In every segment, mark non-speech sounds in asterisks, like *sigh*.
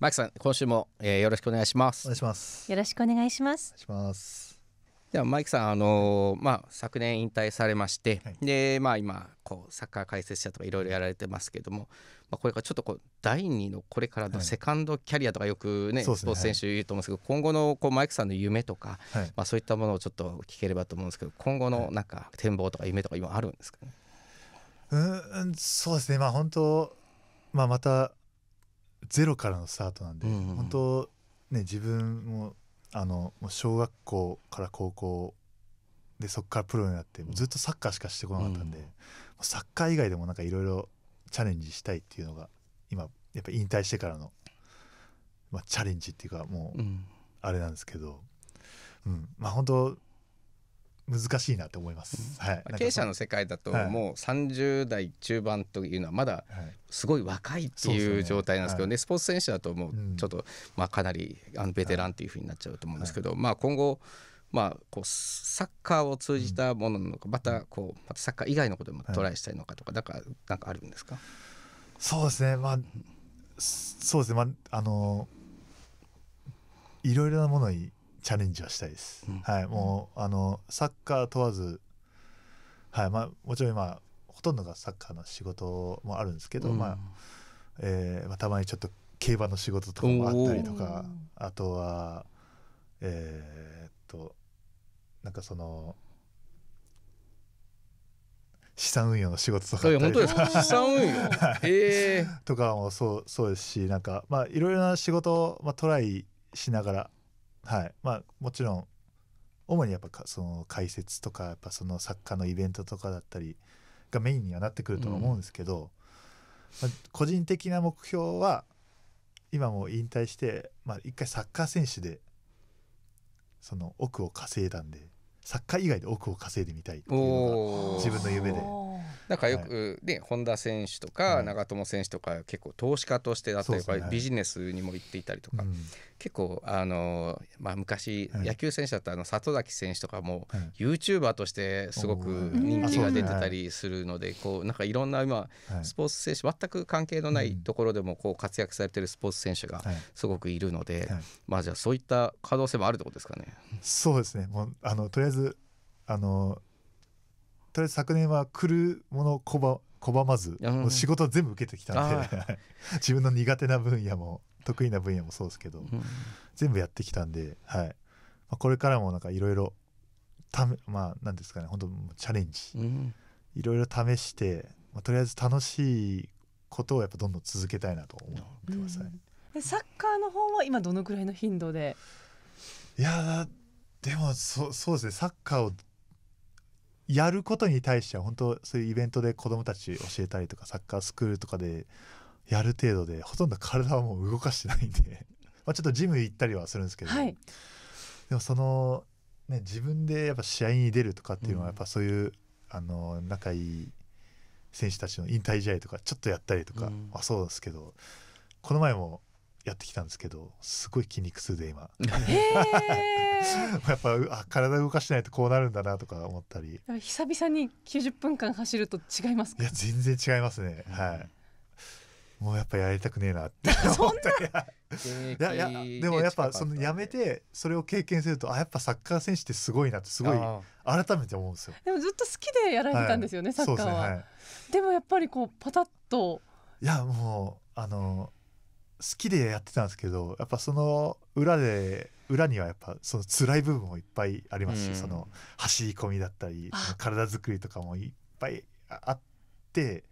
マキさん今週も、えー、よろしくお願いしますお願いしますよろしくお願いしますお願いしますではマイクさんあのー、まあ昨年引退されまして、はい、でまあ今こうサッカー解説者とかいろいろやられてますけども、まあ、これからちょっとこう第二のこれからのセカンドキャリアとかよくね、はい、スポーツ選手言うと思うんですけど、ねはい、今後のこうマイクさんの夢とか、はい、まあそういったものをちょっと聞ければと思うんですけど今後のなんか展望とか夢とか今あるんですかね、うんそうですねまあ本当まあまたゼロからのスタートなんで、うんうん本当ね自分もあのもう小学校から高校でそこからプロになってずっとサッカーしかしてこなかったんで、うん、サッカー以外でもなんかいろいろチャレンジしたいっていうのが今やっぱ引退してからの、まあ、チャレンジっていうかもうあれなんですけど、うん、うん、まあ本当難しいなと思います、はい、経営者の世界だともう30代中盤というのはまだすごい若いっていう状態なんですけどね、はい、スポーツ選手だともうちょっと、まあ、かなりあのベテランっていうふうになっちゃうと思うんですけど、はい、まあ、今後まあ、こうサッカーを通じたものなのか、またこうまたサッカー以外のこともトライしたいのかとか、だかなんかあるんですかそうですねまあそうですねまああのいろいろなものにチャレンジはしたいです、うん、はいもうあのサッカー問わずはいまあもちろん今ほとんどがサッカーの仕事もあるんですけど、うん、まあえーまあ、たまにちょっと競馬の仕事とかもあったりとかあとはえー、っとなんかその資産運用の仕事とか本当ですか *laughs* 資産運用、えー、とかもそうそうですしなんかまあいろいろな仕事を、まあ、トライしながらはいまあ、もちろん主にやっぱその解説とかやっぱその作家のイベントとかだったりがメインにはなってくるとは思うんですけど、うん、まあ、個人的な目標は今も引退して、まあ、回サッカー選手でその奥を稼いだんでサッカー以外で奥を稼いでみたいっていうのが自分の夢で。なんかよく、ね、本田選手とか長友選手とか結構投資家としてだったりとか、ビジネスにも行っていたりとか、結構あの、まあ、昔、野球選手だったあの里崎選手とかも、ユー YouTuber としてすごく人気が出てたりするので、こうなんかいろんな今、スポーツ選手全く関係のないところでもこう活躍されてるスポーツ選手がすごくいるので、まあじゃあそういった可能性もあるってことですかね。そうですねもうあのとりあえずあのとりあえず昨年は来るもの拒拒まず、もう仕事全部受けてきたんで *laughs* 自分の苦手な分野も得意な分野もそうですけど、うん、全部やってきたんで、はいまあ、これからもなんかいろいろためまあ何ですかね本当チャレンジいろいろ試して、まあ、とりあえず楽しいことをやっぱどんどん続けたいなと思ってます、うん、サッカーの方は今どのくらいの頻度でいやでもそそうですねサッカーをやることに対しては本当そういうイベントで子どもたち教えたりとかサッカースクールとかでやる程度でほとんど体はもう動かしてないんで *laughs* まあちょっとジム行ったりはするんですけど、はい、でもその、ね、自分でやっぱ試合に出るとかっていうのはやっぱそういう、うん、あの仲いい選手たちの引退試合とかちょっとやったりとか、うん、あそうですけどこの前もやってきたんですけどすごい筋肉痛で今 *laughs* やっぱあ体動かしてないとこうなるんだなとか思ったり久々に90分間走ると違いますいや全然違いますねはいもうやっぱやりたくねえなって *laughs* 思ったいやいでもやっぱそのやめてそれを経験するとあやっぱサッカー選手ってすごいなってすごい改めて思うんですよでもずっと好きでやられてたんですよね、はい、サッカーはで、ねはい、でもやっぱりこうパタッといやもうあの、好きでやってたんですけどやっぱその裏で裏にはやっぱその辛い部分もいっぱいありますし、うん、その走り込みだったり体作りとかもいっぱいあって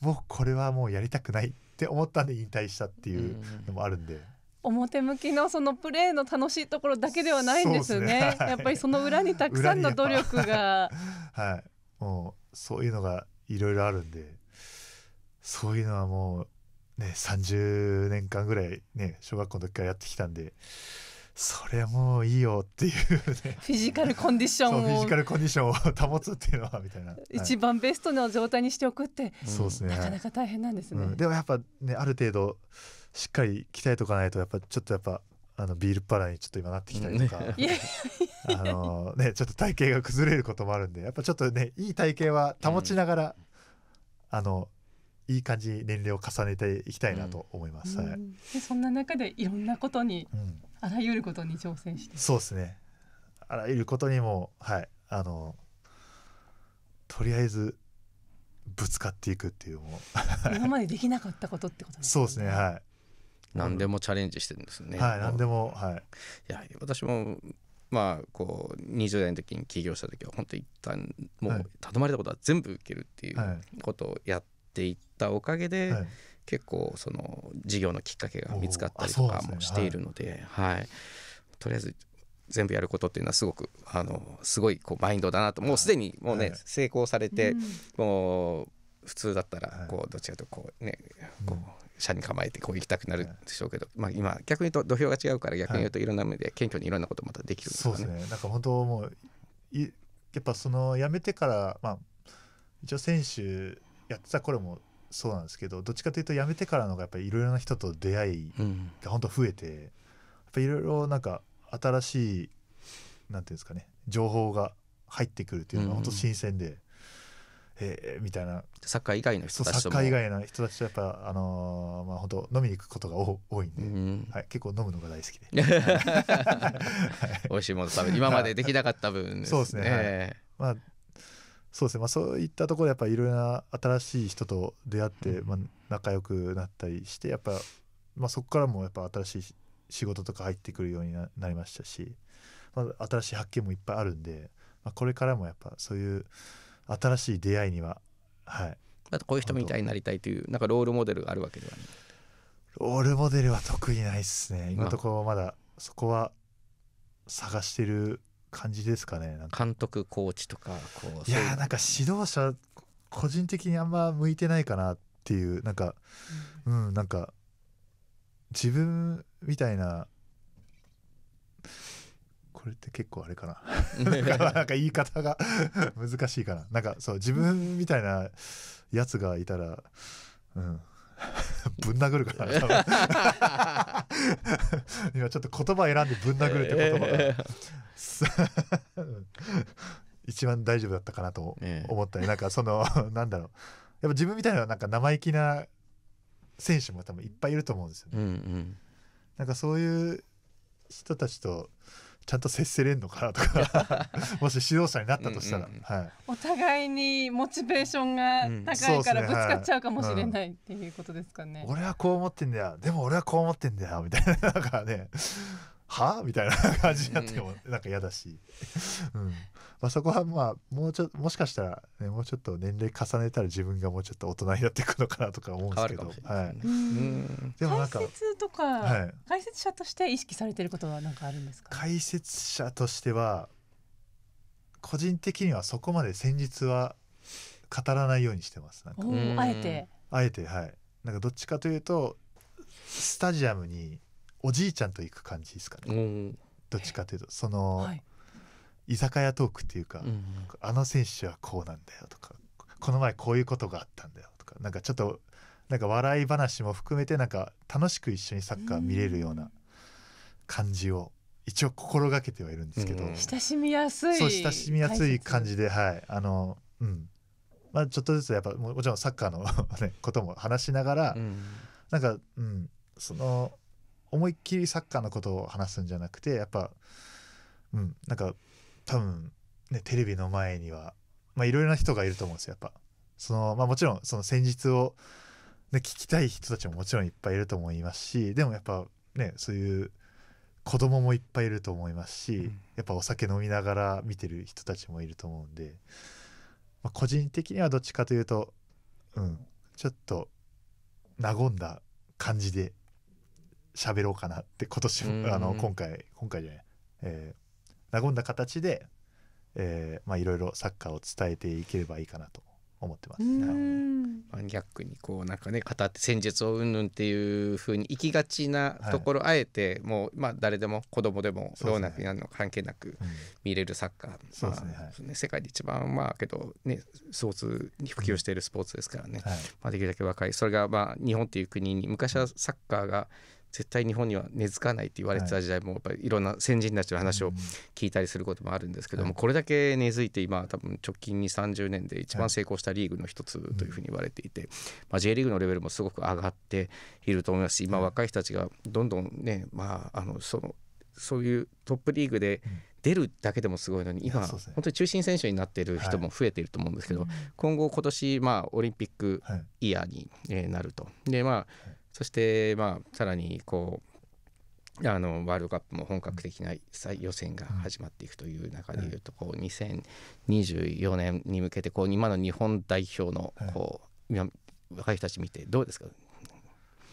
もうこれはもうやりたくないって思ったんで引退したっていうのもあるんで。うん、表向きのそのプレーの楽しいところだけではないんですね、ねはい、やっぱりその裏にたくさんの努力がはいもうそういうのがいろいろあるんでそういうのはもうね、30年間ぐらい、ね、小学校の時からやってきたんで。それもういいよっていう、ね、フィジカルコンディションをフィジカルコンディションを保つっていうのはみた *laughs* いな、一番ベストな状態にしておくって、そうですねなかなか大変なんですね、うん、でもやっぱねある程度しっかり鍛えとかないとやっぱちょっとやっぱあのビールパラにちょっと今なってきたりとか、ね、あのねちょっと体型が崩れることもあるんでやっぱちょっとねいい体型は保ちながら、うん、あのいい感じに年齢を重ねていきたいなと思います。うんはい、でそんな中でいろんなことに、うん、あらゆることに挑戦してそうですねあらゆることにもはいあのとりあえずぶつかっていくっていう *laughs* 今までできなかったことってこと、ね、そうですねはい何でもチャレンジしてるんですね、はい何でもはいいや私もまあこう20代の時に起業した時は本当一旦もう頼まれたことは全部受けるっていうことをやっっていったおかげで、はい、結構その事業のきっかけが見つかったりとかもしているので、ね、はい、はい、とりあえず全部やることっていうのはすごくあのすごいこうマインドだなともうすでにもうね、はい、成功されて、うん、もう普通だったらこうどちらかとこうね、こう社に構えてこう行きたくなるでしょうけど、まあ、今逆に言うと土俵が違うから逆に言うといろんな味で謙虚にいろんなことまたできるんですね。そうですねなんか本当もういやっぱその辞めてから、まあ、一応選手やってた頃もそうなんですけどどっちかというと辞めてからのがやっぱりいろいろな人と出会いが本当増えて、いろいろなんか新しいなんていうんですかね情報が入ってくるっていうのは本当新鮮で、うん、えー、みたいなサッカー以外の人たちとサッカー以外の人たちとやっぱあのー、まあ本当飲みに行くことがお多いんで、うん、はい、結構飲むのが大好きで *laughs* 美味しいもの食べ今までできなかった分、ね、そうですね、はい、まあそうですね、まあ、そういったところでやっぱいろいろな新しい人と出会って、まあ、仲良くなったりしてやっぱ、まあ、そこからもやっぱ新しい仕事とか入ってくるようになりましたし、まあ、新しい発見もいっぱいあるんで、まあ、これからもやっぱそういう新しい出会いにははいあとこういう人みたいになりたいというなんかロールモデルがあるわけではないロールモデルは得意ないっすね今のところまだそこは探してる感じですかね監督コーチとかこういやなんか指導者個人的にあんま向いてないかなっていうなんかうんなんか自分みたいなこれって結構あれかな *laughs* なんか言い方が *laughs* 難しいかななんかそう自分みたいなやつがいたらうん *laughs* ぶん殴るから今ちょっと言葉選んでぶん殴るって言葉が *laughs* 一番大丈夫だったかなと思ったり、ええ、なんかその *laughs* なんだろうやっぱ自分みたいななんか生意気な選手も多分いっぱいいると思うんですよね。うんうん、なんかそういう人たちとちゃんと接せれんのかなとか *laughs* もし指導者になったとしたら、うんうんはい、お互いにモチベーションが高いからぶつかっちゃうかもしれない、っていうことですかね、うん、俺はこう思ってんだよでも俺はこう思ってんだよみたいななんかねはみたいな感じになってもなんか嫌だし、うんまあ、そこはまあもうちょもしかしたら、ね、もうちょっと年齢重ねたら自分がもうちょっと大人になっていくのかなとか思うんですけど、はい、でもなんか解説とか、はい、解説者として意識されてることは何かあるんですか解説者としては個人的にはそこまで先日は語らないようにしてますなんかあえてあえてはいなんかどっちかというとスタジアムにおじいちゃんと行く感じですかねどっちかというとその、はい、居酒屋トークっていうかうん、あの選手はこうなんだよとかこの前こういうことがあったんだよとかなんかちょっとなんか笑い話も含めてなんか楽しく一緒にサッカー見れるような感じを一応心がけてはいるんですけど、うん、親しみやすいそう親しみやすい感じではいあのうんまあちょっとずつやっぱもちろんサッカーの *laughs* ね、ことも話しながら、うん、なんかうんその思いっきりサッカーのことを話すんじゃなくてやっぱうんなんか多分ねテレビの前にはまあいろいろな人がいると思うんですよやっぱそのまあもちろんその戦術を、ね、聞きたい人たちももちろんいっぱいいると思いますしでもやっぱねそういう子供もいっぱいいると思いますし、うん、やっぱお酒飲みながら見てる人たちもいると思うんで、まあ、個人的にはどっちかというと、うん、ちょっと和んだ感じで喋ろうかなって今年もあの今回今回じゃない、えー、和んだ形で、えー、まあいろいろサッカーを伝えていければいいかなと思ってます。うん、アックにこうなんかね語って戦術をうんぬんっていうふうに行きがちなところ、はい、あえてもうまあ誰でも子供でも老若男女関係なく見れるサッカー、そうですね、世界で一番まあけどねスポーツに普及しているスポーツですからね、はい、まあできるだけ若いそれがまあ日本っていう国に昔はサッカーが絶対日本には根付かないって言われてた時代もやっぱりいろんな先人たちの話を聞いたりすることもあるんですけどもこれだけ根付いて今多分直近に30年で一番成功したリーグの一つというふうに言われていて、まあ、J リーグのレベルもすごく上がっていると思いますし今若い人たちがどんどんねまああのそのそういうトップリーグで出るだけでもすごいのに今、本当に中心選手になっている人も増えていると思うんですけど、今後、今年まあオリンピックイヤーになると。でまあそしてまあさらにこうあのワールドカップも本格的な予選が始まっていくという中でいうとこう2024年に向けてこう今の日本代表のこう、はい、若い人たち見てどうですか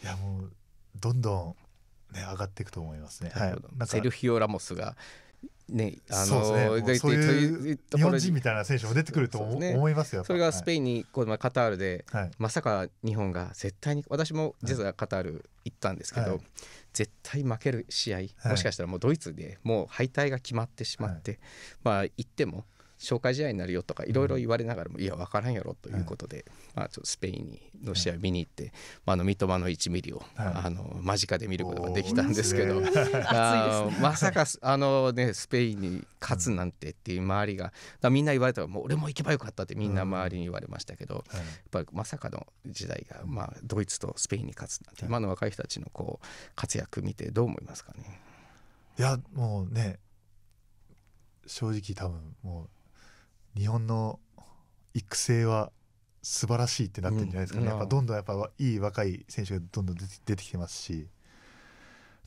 いやもうどんどん、ね、上がっていくと思いますね。セルヒオ・ラモスがね、あのー、ね、そういう日本人みたいな選手も出てくると思,、ね、思いますよそれがスペインに、このカタールで、はい、まさか日本が絶対に私も実はカタール行ったんですけど、はい、絶対負ける試合、もしかしたらもうドイツでもう敗退が決まってしまって、まあ行っても紹介試合になるよとかいろいろ言われながらも、いや分からんやろということで、まあ、スペインにの試合を見に行って、まあ、の三笘の1ミリを、あの間近で見ることができたんですけど、あ *laughs* *laughs* まさかあの、ね、スペインに勝つなんてっていう周りがみんな言われたらもう俺も行けばよかったってみんな周りに言われましたけど、やっぱりまさかの時代が、まあ、ドイツとスペインに勝つなんて今の若い人たちのこう活躍見てどう思いますかねいやもうね正直多分もう日本の育成は素晴らしいってなってるんじゃないですかね、うん、やっぱどんどんやっぱいい若い選手がどんどん出てきてますし、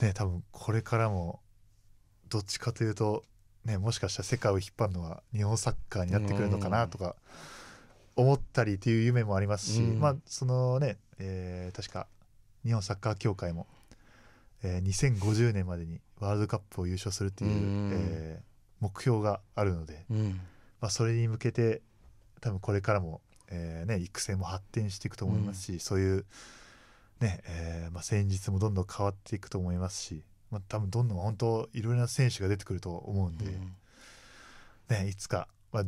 ね、多分これからもどっちかというと、ね、もしかしたら世界を引っ張るのは日本サッカーになってくるのかなとか思ったりという夢もありますし、うん、まあそのね、えー、確か日本サッカー協会も、えー、2050年までにワールドカップを優勝するっていう、うん、えー、目標があるので。うんまあ、それに向けて多分これからも、えーね、育成も発展していくと思いますし、うん、そういう、ねえーまあ、戦術もどんどん変わっていくと思いますし、まあ、多分どんどん本当いろいろな選手が出てくると思うんで、うん、ね、いつか、まあ、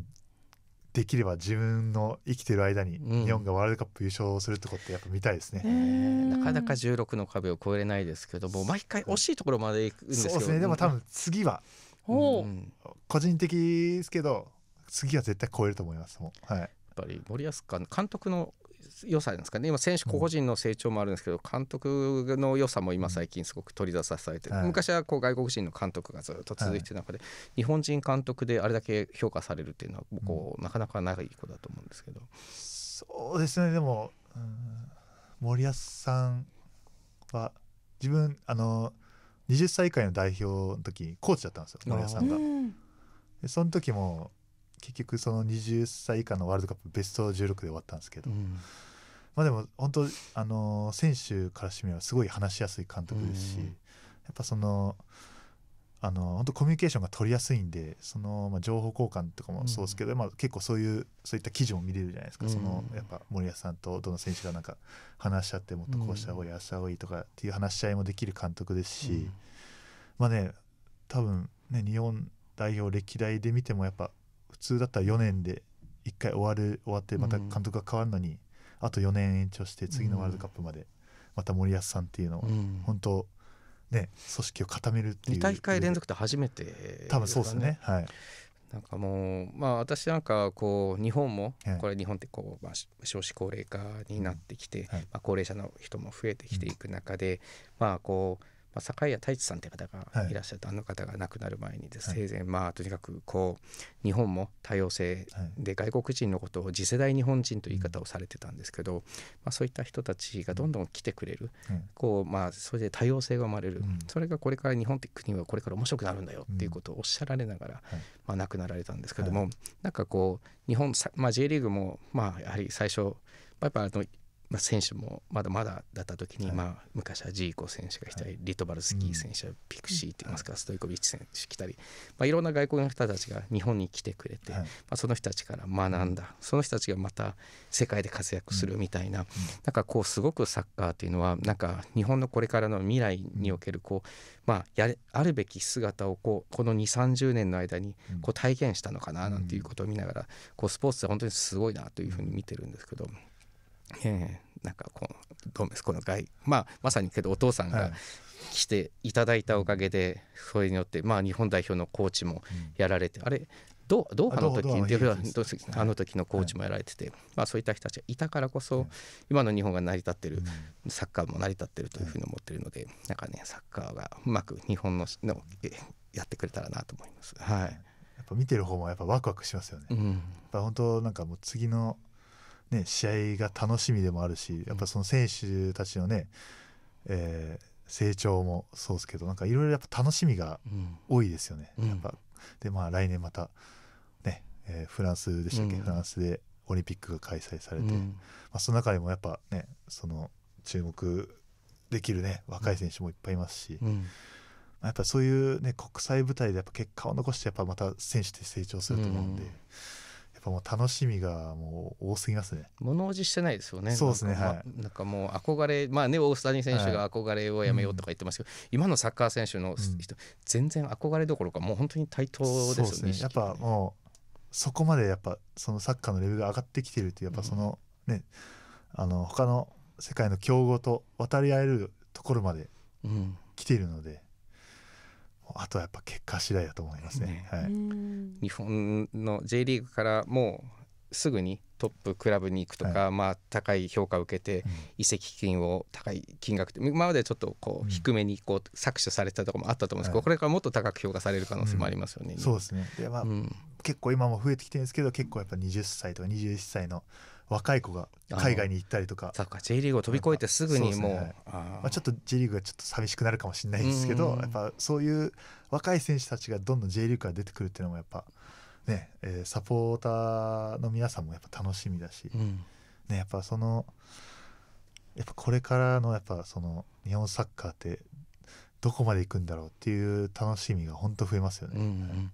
できれば自分の生きてる間に日本がワールドカップ優勝するってことってやっぱ見たいですね、うん、なかなか16の壁を越えれないですけども毎回惜しいところまでいくんですけね、でも多分次は、個人的ですけど次は絶対超えると思いますもう、はい、やっぱり森保監督の良さですかね今選手個人の成長もあるんですけど、うん、監督の良さも今最近すごく取り出されて、昔はこう外国人の監督がずっと続いてる中で、はい、日本人監督であれだけ評価されるっていうのはこう、うん、なかなかないことだと思うんですけどそうですねでも、うん、森保さんは自分あの20歳以下の代表の時コーチだったんですよ森保さんが。その時も結局その20歳以下のワールドカップベスト16で終わったんですけど、うん、まあ、でも本当、あの選手からしてみればすごい話しやすい監督ですし、うん、やっぱその。あの本当コミュニケーションが取りやすいんでその、まあ、情報交換とかもそうですけど、うん、まあ、結構そういうそういった記事も見れるじゃないですか、うん、そのやっぱ森保さんとどの選手がなんか話し合ってもっとこうした方がいい、あした方がいいとかっていう話し合いもできる監督ですし、うん、まあね多分ね日本代表歴代で見てもやっぱ普通だったら4年で1回終わる終わってまた監督が変わるのに、あと4年延長して次のワールドカップまで、また森保さんっていうのは本当ね組織を固めるっていう2大会連続って初めて、ね、多分そうですねはいなんかもうまあ私なんかこう日本も、はい、これ日本ってこう、まあ、少子高齢化になってきて、はい、まあ、高齢者の人も増えてきていく中で、うん、まあこうまあ、酒屋太一さんって方がいらっしゃった、はい、あの方が亡くなる前にです、ね、はい、生前まあとにかくこう日本も多様性で外国人のことを次世代日本人という言い方をされてたんですけど、まあ、そういった人たちがどんどん来てくれる、こうまあ、それで多様性が生まれる、それがこれから日本って国はこれから面白くなるんだよっていうことをおっしゃられながら、まあ、亡くなられたんですけども、はなんかこう日本、まあ、J リーグも、まあ、やはり最初やっぱあのまあ、選手もまだまだだった時に、はい、まあ、昔はジーコ選手が来たり、はい、リトバルスキー選手ピクシーといいますか、ストイコビッチ選手来たり、まあ、いろんな外国の人たちが日本に来てくれて、はい、まあ、その人たちから学んだその人たちがまた世界で活躍するみたいな、うん、なんかこうすごくサッカーというのはなんか日本のこれからの未来におけるこう、まあ、やれあるべき姿をこうこの2 3 0年の間にこう体現したのかななんていうことを見ながらこうスポーツて本当にすごいなというふうに見てるんですけど。えー、なんかこうどうですこの外、まあ、まさにけどお父さんが来ていただいたおかげで、それによって、まあ、日本代表のコーチもやられて、うん、あれドドーハの時にあの時のコーチもやられてて、はい、まあ、そういった人たちがいたからこそ、はい、今の日本が成り立ってる、うん、サッカーも成り立ってるというふうに思ってるので、はい、なんかねサッカーがうまく日本ののやってくれたらなと思います。はい、やっぱ見てる方もやっぱワクワクしますよね。うん、やっぱ本当なんかもう次のね、試合が楽しみでもあるしやっぱその選手たちのね、えー、成長もそうですけどなんかいろいろやっぱ楽しみが多いですよね。やっぱでまあ来年またね、えー、フランスでしたっけ、うん、フランスでオリンピックが開催されて、うん、まあ、その中でもやっぱねその注目できるね若い選手もいっぱいいますし、まあ、やっぱそういうね国際舞台でやっぱ結果を残してやっぱまた選手って成長すると思うんで。ぱもう楽しみがもう多すぎますね物おじしてないですよねそうですねはい、なんかもう憧れまあね大谷選手が憧れをやめようとか言ってますけど、はいうん、今のサッカー選手の人、うん、全然憧れどころかもう本当に対等ですよねそうですねやっぱもうそこまでやっぱそのサッカーのレベルが上がってきてるってやっぱそのね、うん、あの他の世界の強豪と渡り合えるところまで来ているので、あとはやっぱ結果次第だと思いますね。ねはい、日本の J リーグからもうすぐにトップクラブに行くとか、はい、まあ、高い評価を受けて移籍金を高い金額今までちょっとこう低めにこう搾取されたところもあったと思うんですけど、はい、これからもっと高く評価される可能性もありますよね。うん、そうですねで、まあ、うん、結構今も増えてきてるんですけど結構やっぱ20歳とか21歳の若い子が海外に行ったりとか。そうか J リーグを飛び越えてすぐにもう、ね、まあ、ちょっと J リーグがちょっと寂しくなるかもしれないですけどやっぱそういう若い選手たちがどんどん J リーグから出てくるっていうのもやっぱね、えー、サポーターの皆さんもやっぱ楽しみだし、うん、ね、やっぱそのやっぱこれからのやっぱその日本サッカーってどこまで行くんだろうっていう楽しみが本当増えますよね。うんうん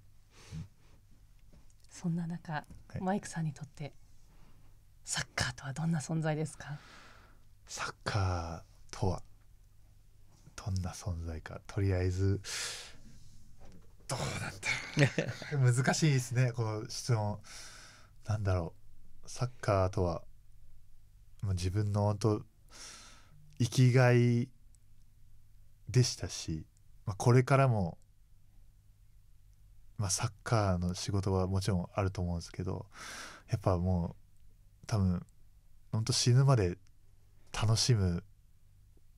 そんな中、はい、マイクさんにとってサッカーとはどんな存在ですかサッカーとはどんな存在かとりあえずどうなんだ *laughs* 難しいですねこの質問なんだろうサッカーとはもう自分の本当生きがいでしたし、まあ、これからも、まあ、サッカーの仕事はもちろんあると思うんですけどやっぱもう多分本当死ぬまで楽しむ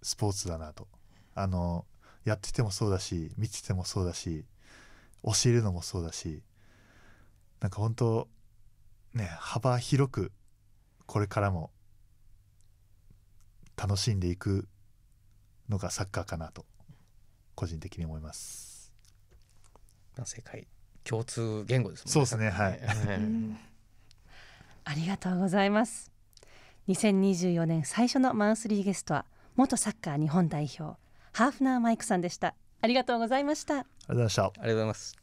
スポーツだなとあのやっててもそうだし見ててもそうだし教えるのもそうだしなんか本当ね幅広くこれからも楽しんでいくのがサッカーかなと個人的に思います。まあ、世界共通言語ですもんね。そうですねはい、*laughs* ありがとうございます2024年最初のマンスリーゲストは元サッカー日本代表ハーフナーマイクさんでしたありがとうございましたありがとうございましたありがとうございます